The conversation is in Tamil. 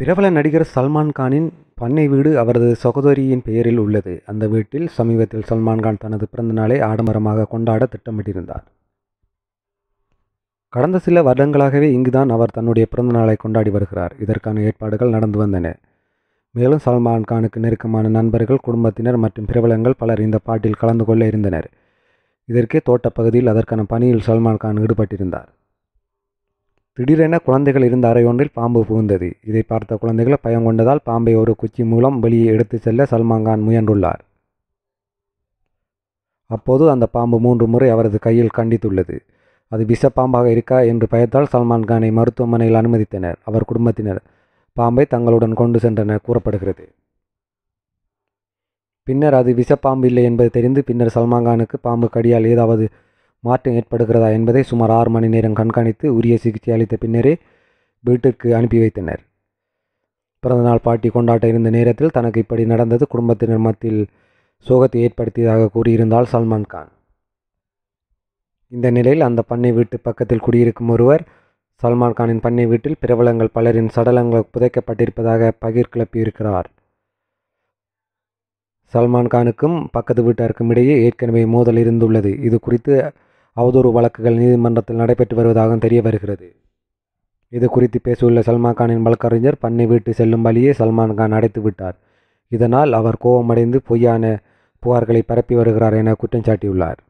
பிரபல நடிகர் சல்மான் கானின் பண்ணை வீடு அவரது சகோதரியின் பெயரில் உள்ளது அந்த வீட்டில் சமீபத்தில் சல்மான் கான் தனது பிறந்த நாளை ஆடம்பரமாக கொண்டாட திட்டமிட்டிருந்தார் கடந்த சில வருடங்களாகவே இங்குதான் அவர் தன்னுடைய பிறந்த நாளை கொண்டாடி வருகிறார் இதற்கான ஏற்பாடுகள் நடந்து வந்தன மேலும் சல்மான் கானுக்கு நெருக்கமான நண்பர்கள் குடும்பத்தினர் மற்றும் பிரபலங்கள் பலர் இந்த பாட்டில் கலந்து கொள்ள இருந்தனர் இதற்கே தோட்டப்பகுதியில் அதற்கான பணியில் சல்மான் கான் ஈடுபட்டிருந்தார் திடீரென குழந்தைகள் இருந்த அறை ஒன்றில் பாம்பு புகுந்தது இதை பார்த்த குழந்தைகள் பயங்கொண்டதால் பாம்பை ஒரு குச்சி மூலம் வெளியே எடுத்து செல்ல சல்மான் கான் முயன்றுள்ளார் அப்போது அந்த பாம்பு மூன்று முறை அவரது கையில் கண்டித்துள்ளது அது விஷப்பாம்பாக இருக்கா என்று பயத்தால் சல்மான் கானை மருத்துவமனையில் அனுமதித்தனர் அவர் குடும்பத்தினர் பாம்பை தங்களுடன் கொண்டு சென்றனர் கூறப்படுகிறது பின்னர் அது விஷப்பாம்பு இல்லை என்பது தெரிந்து பின்னர் சல்மான் கானுக்கு பாம்பு கடியால் ஏதாவது மாற்றம் ஏற்படுகிறதா என்பதை சுமார் ஆறு மணி நேரம் கண்காணித்து உரிய சிகிச்சை அளித்த பின்னரே வீட்டிற்கு அனுப்பி வைத்தனர் பிறந்தநாள் பாட்டி கொண்டாட்ட இருந்த நேரத்தில் தனக்கு இப்படி நடந்தது குடும்பத்தினர் மத்தியில் சோகத்தை ஏற்படுத்தியதாக கூறியிருந்தால் சல்மான் கான் இந்த நிலையில் அந்த பண்ணை வீட்டு பக்கத்தில் குடியிருக்கும் ஒருவர் சல்மான் கானின் பண்ணை வீட்டில் பிரபலங்கள் பலரின் சடலங்கள் புதைக்கப்பட்டிருப்பதாக பகிர் கிளப்பியிருக்கிறார் சல்மான் கானுக்கும் பக்கத்து வீட்டாருக்கும் இடையே ஏற்கனவே மோதல் இருந்துள்ளது இது குறித்து அவதூறு வழக்குகள் நீதிமன்றத்தில் நடைபெற்று வருவதாக தெரிய வருகிறது இது குறித்து பேசியுள்ள சல்மான் கானின் வழக்கறிஞர் பண்ணை வீட்டு செல்லும் வழியே சல்மான் கான் அடைத்து விட்டார் இதனால் அவர் கோபமடைந்து பொய்யான புகார்களை பரப்பி வருகிறார் என குற்றம் சாட்டியுள்ளார்